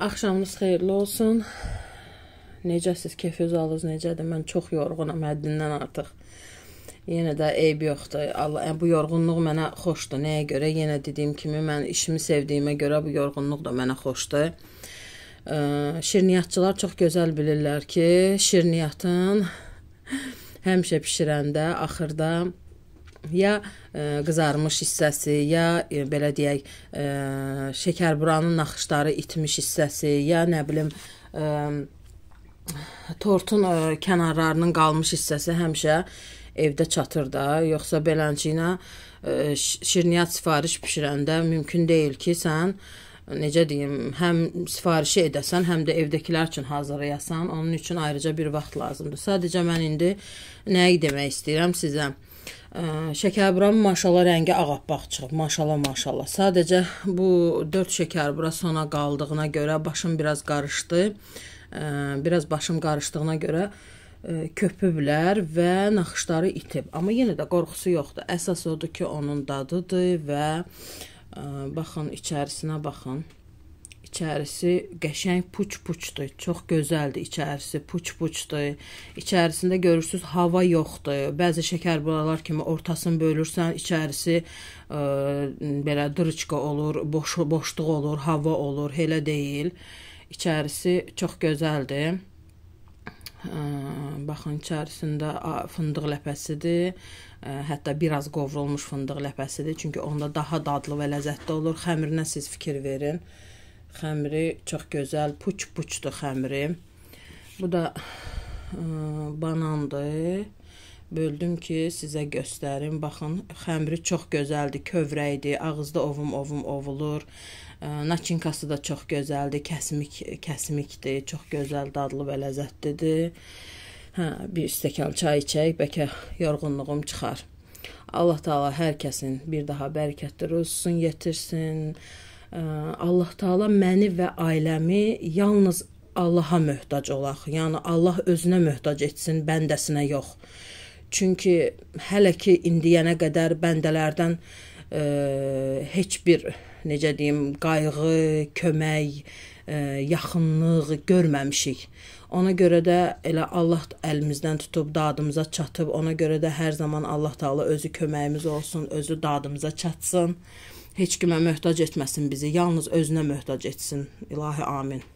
Axşamınız xeyirli olsun. Necəsiz, kefiniz alınız, necədir? Mən çox yorğunam həddindən artıq. Yenə də eyb yoxdur. Allah, yəni bu yorğunluq mənə xoşdur. Nəyə görə? Yenə dediyim kimi mən işimi sevdiyimə görə bu yorğunluq da mənə xoşdur. Ə, şirniyyatçılar çox gözəl bilirlər ki, şirniyyatın həmişə bişirəndə axırda ya ə, e, qızarmış hissəsi, ya ə, e, belə deyək, ə, e, şəkərburanın naxışları itmiş hissəsi, ya nə bilim ə, tortun ə, kənarlarının qalmış hissəsi həmişə evdə çatır da, yoxsa belənciyinə şirniyyat sifariş bişirəndə mümkün deyil ki, sən necə deyim, həm sifarişi edəsən, həm də evdəkilər üçün hazırlayasan. Onun üçün ayrıca bir vaxt lazımdır. Sadəcə mən indi nəyi demək istəyirəm sizə? Şəkərbüran maşallah rəngi ağappaq çıxıb. Maşallah, maşallah. Sadəcə bu 4 şəkərbura sona qaldığına görə başım biraz qarışdı. Biraz başım qarışdığına görə köpüblər və naxışları itib. Amma yenə də qorxusu yoxdur. Əsas odur ki, onun dadıdır və baxın içərisinə baxın. İçərisi qəşəng puç-puçdur. Çox gözəldir içərisi, puç-puçdur. İçərisində görürsüz hava yoxdur. Bəzi şəkər buralar kimi ortasını bölürsən, içərisi ə, e, belə dırıçqa olur, boş boşluq olur, hava olur, elə deyil. İçərisi çox gözəldir. Ə, e, baxın içərisində fındıq ləpəsidir. Ə, e, hətta biraz qovrulmuş fındıq ləpəsidir. Çünki onda daha dadlı və ləzzətli olur. Xəmirinə siz fikir verin. Xəmiri çox gözəl, puç-puçdur xəmiri. Bu da ə, banandır. Böldüm ki, sizə göstərim. Baxın, xəmiri çox gözəldir, kövrəkdir, ağızda ovum-ovum ovulur. Ə, naçinkası da çox gözəldir, kəsmik kəsmikdir, çox gözəl, dadlı və ləzzətlidir. Hə, bir stəkan çay içək, bəlkə yorğunluğum çıxar. Allah Taala hər kəsin bir daha bərəkətli olsun, yetirsin. Allah Taala məni və ailəmi yalnız Allaha möhtac olaq. Yəni Allah özünə möhtac etsin, bəndəsinə yox. Çünki hələ ki indiyənə qədər bəndələrdən ə, heç bir necə deyim, qayğı, kömək, ə, yaxınlıq görməmişik. Ona görə də elə Allah əlimizdən tutub dadımıza çatıb, ona görə də hər zaman Allah Taala özü köməyimiz olsun, özü dadımıza çatsın. Heç kimə möhtac etməsin bizi, yalnız özünə möhtac etsin. İlahi amin.